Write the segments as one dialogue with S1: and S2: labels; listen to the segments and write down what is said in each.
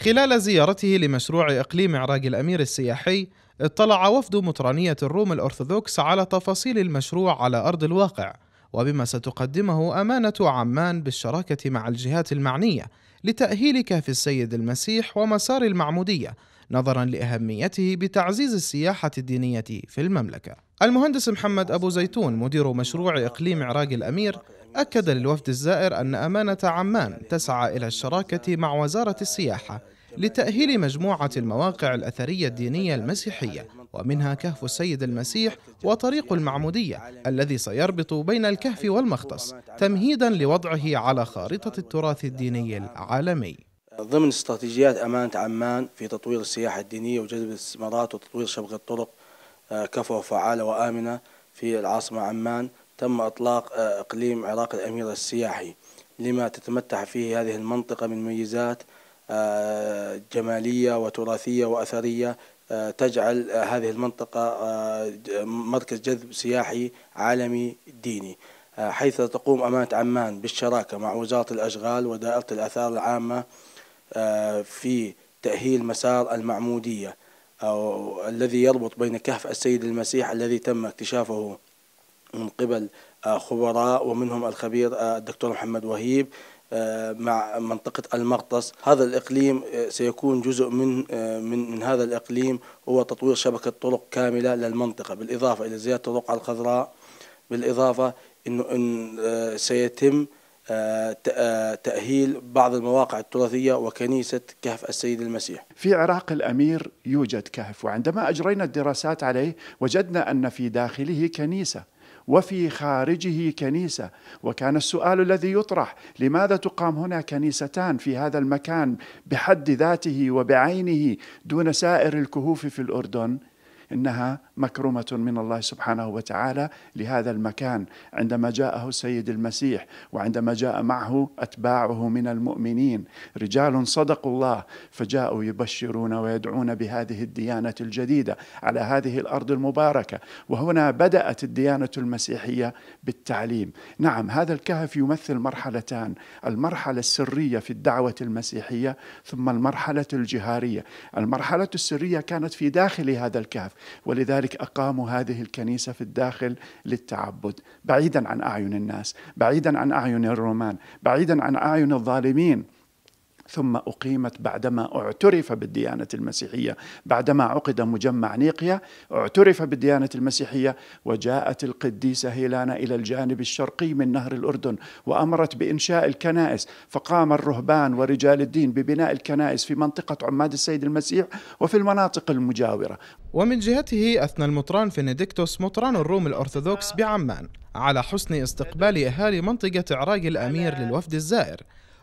S1: خلال زيارته لمشروع إقليم عراق الأمير السياحي اطلع وفد مطرانية الروم الأرثوذكس على تفاصيل المشروع على أرض الواقع وبما ستقدمه أمانة عمان بالشراكة مع الجهات المعنية لتأهيل كهف السيد المسيح ومسار المعمودية نظرا لأهميته بتعزيز السياحة الدينية في المملكة. المهندس محمد أبو زيتون مدير مشروع إقليم عراق الأمير أكد للوفد الزائر أن أمانة عمان تسعى إلى الشراكة مع وزارة السياحة لتأهيل مجموعة المواقع الأثرية الدينية المسيحية ومنها كهف السيد المسيح وطريق المعمودية الذي سيربط بين الكهف والمختص تمهيدا لوضعه على خارطة التراث الديني العالمي
S2: ضمن استراتيجيات أمانة عمان في تطوير السياحة الدينية وجذب الاستثمارات وتطوير شبكة طرق آه، كفوة وفعالة وآمنة في العاصمة عمان تم إطلاق آه، إقليم عراق الأمير السياحي لما تتمتع فيه هذه المنطقة من ميزات آه، جمالية وتراثية وأثرية تجعل هذه المنطقة مركز جذب سياحي عالمي ديني حيث تقوم أمانة عمان بالشراكة مع وزارة الأشغال ودائرة الأثار العامة آه، في تأهيل مسار المعمودية أو الذي يربط بين كهف السيد المسيح الذي تم اكتشافه من قبل آه، خبراء ومنهم الخبير آه، الدكتور محمد وهيب مع منطقة المغطس هذا الإقليم سيكون جزء من, من, من هذا الإقليم هو تطوير شبكة طرق كاملة للمنطقة بالإضافة إلى زيادة الرقعة الخضراء بالإضافة أنه إن سيتم آه، آه، تأهيل بعض المواقع التراثية وكنيسة كهف السيد المسيح
S3: في عراق الأمير يوجد كهف وعندما أجرينا الدراسات عليه وجدنا أن في داخله كنيسة وفي خارجه كنيسة وكان السؤال الذي يطرح لماذا تقام هنا كنيستان في هذا المكان بحد ذاته وبعينه دون سائر الكهوف في الأردن إنها مكرمة من الله سبحانه وتعالى لهذا المكان عندما جاءه السيد المسيح وعندما جاء معه أتباعه من المؤمنين رجال صدقوا الله فجاءوا يبشرون ويدعون بهذه الديانة الجديدة على هذه الأرض المباركة وهنا بدأت الديانة المسيحية بالتعليم نعم هذا الكهف يمثل مرحلتان المرحلة السرية في الدعوة المسيحية ثم المرحلة الجهارية المرحلة السرية كانت في داخل هذا الكهف ولذلك أقاموا هذه الكنيسة في الداخل للتعبد بعيدا عن أعين الناس بعيدا عن أعين الرومان بعيدا عن أعين الظالمين ثم أقيمت بعدما اعترف بالديانة المسيحية بعدما عقد مجمع نيقيا اعترف بالديانة المسيحية وجاءت القديسة هيلانا إلى الجانب الشرقي من نهر الأردن وأمرت بإنشاء الكنائس فقام الرهبان ورجال الدين ببناء الكنائس في منطقة عماد السيد المسيح وفي المناطق المجاورة
S1: ومن جهته أثنى المطران فينيديكتوس مطران الروم الأرثوذكس بعمان على حسن استقبال أهالي منطقة عراق الأمير للوفد الزائر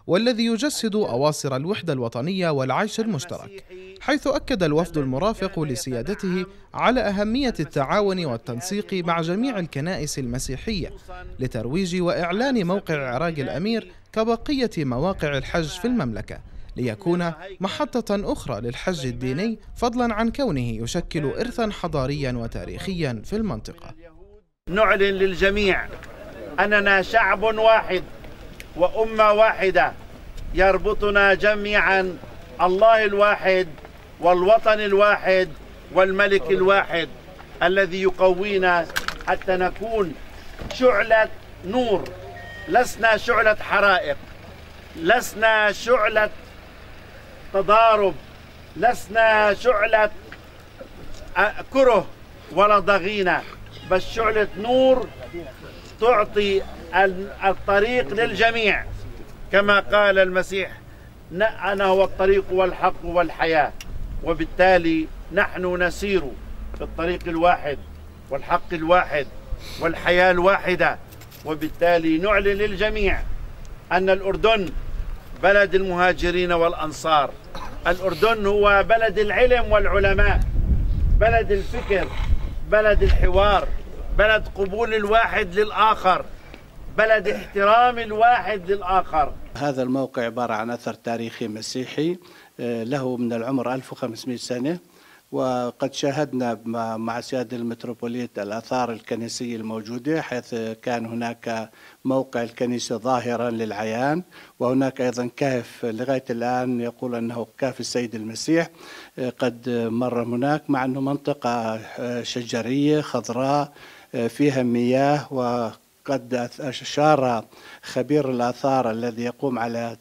S1: والذي يجسد أواصر الوحدة الوطنية والعيش المشترك حيث أكد الوفد المرافق لسيادته على أهمية التعاون والتنسيق مع جميع الكنائس المسيحية لترويج وإعلان موقع عراق الأمير كبقية مواقع الحج في المملكة ليكون محطة أخرى للحج الديني فضلا عن كونه يشكل إرثا حضاريا وتاريخيا في المنطقة
S4: نعلن للجميع أننا شعب واحد وأمة واحدة يربطنا جميعا الله الواحد والوطن الواحد والملك الواحد الذي يقوينا حتى نكون شعلة نور لسنا شعلة حرائق لسنا شعلة تضارب لسنا شعلة كره ولا ضغينة بس شعلة نور تعطي الطريق للجميع كما قال المسيح أنا هو الطريق والحق والحياة وبالتالي نحن نسير في الطريق الواحد والحق الواحد والحياة الواحدة وبالتالي نعلن للجميع أن الأردن بلد المهاجرين والأنصار الأردن هو بلد العلم والعلماء بلد الفكر بلد الحوار بلد قبول الواحد للآخر بلد احترام الواحد للآخر
S2: هذا الموقع عبارة عن أثر تاريخي مسيحي آه، له من العمر 1500 سنة وقد شاهدنا مع سيادة المتروبوليت الآثار الكنسية الموجودة حيث كان هناك موقع الكنيسة ظاهرا للعيان وهناك أيضا كهف لغاية الآن يقول أنه كهف السيد المسيح آه، قد مر هناك مع أنه منطقة آه، شجرية خضراء فيها مياه و قد أشار خبير الآثار الذي يقوم على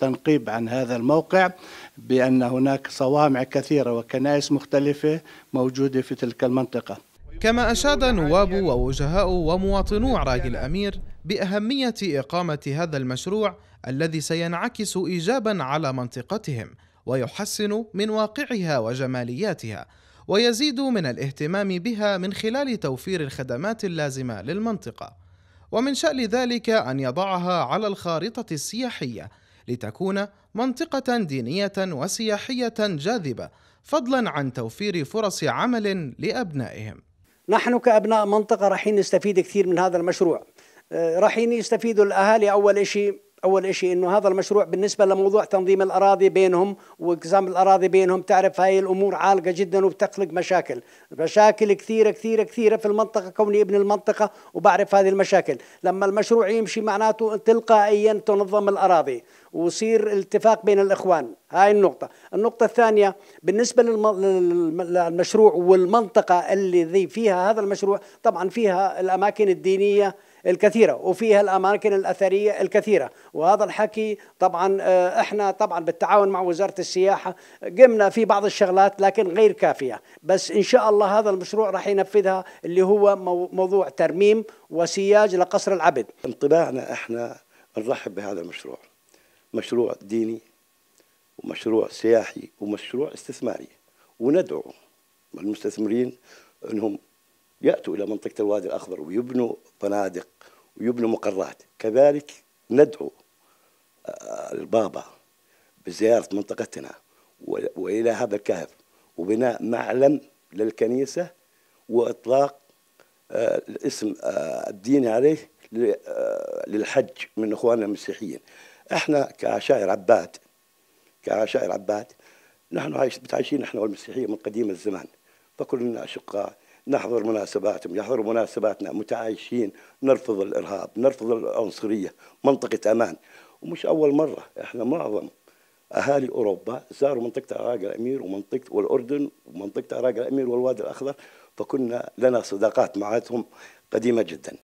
S2: تنقيب عن هذا الموقع بأن هناك صوامع كثيرة وكنائس مختلفة موجودة في تلك
S1: المنطقة كما أشاد نواب ووجهاء ومواطنو عراق الأمير بأهمية إقامة هذا المشروع الذي سينعكس إيجابا على منطقتهم ويحسن من واقعها وجمالياتها ويزيد من الاهتمام بها من خلال توفير الخدمات اللازمه للمنطقه ومن شأن ذلك أن يضعها على الخارطة السياحية لتكون منطقة دينية وسياحية جاذبة فضلا عن توفير فرص عمل لأبنائهم
S5: نحن كأبناء منطقة رايحين نستفيد كثير من هذا المشروع آه، رايحين يستفيدوا الأهالي أول شيء اول شيء انه هذا المشروع بالنسبه لموضوع تنظيم الاراضي بينهم واقسام الاراضي بينهم تعرف هاي الامور عالقه جدا وبتخلق مشاكل مشاكل كثيره كثيره كثيره في المنطقه كوني ابن المنطقه وبعرف هذه المشاكل لما المشروع يمشي معناته تلقائيا تنظم الاراضي ويصير الاتفاق بين الاخوان هاي النقطه النقطه الثانيه بالنسبه للمشروع والمنطقه اللي فيها هذا المشروع طبعا فيها الاماكن الدينيه الكثيرة وفيها الأماكن الأثرية الكثيرة وهذا الحكي طبعا آه، احنا طبعا بالتعاون مع وزارة السياحة قمنا في بعض الشغلات لكن غير كافية بس إن شاء الله هذا المشروع راح ينفذها اللي هو موضوع ترميم وسياج لقصر العبد انطباعنا احنا نرحب بهذا المشروع
S6: مشروع ديني ومشروع سياحي ومشروع استثماري وندعو المستثمرين انهم يأتوا إلى منطقة الوادي الأخضر ويبنوا فنادق ويبنوا مقرات كذلك ندعو آه، البابا بزيارة منطقتنا وإلى هذا الكهف وبناء معلم للكنيسة وإطلاق آه، الاسم آه، الديني عليه للحج من إخواننا المسيحيين احنا كعشائر عباد كعشائر عباد نحن بتعيشين نحن والمسيحية من قديم الزمان فكلنا أشقاء نحضر مناسباتهم يحضروا مناسباتنا متعايشين نرفض الإرهاب نرفض العنصرية منطقة أمان ومش أول مرة إحنا معظم أهالي أوروبا زاروا منطقة عراق الأمير ومنطقة والأردن ومنطقة عراق الأمير والوادي الأخضر فكنا لنا صداقات معهم قديمة جدا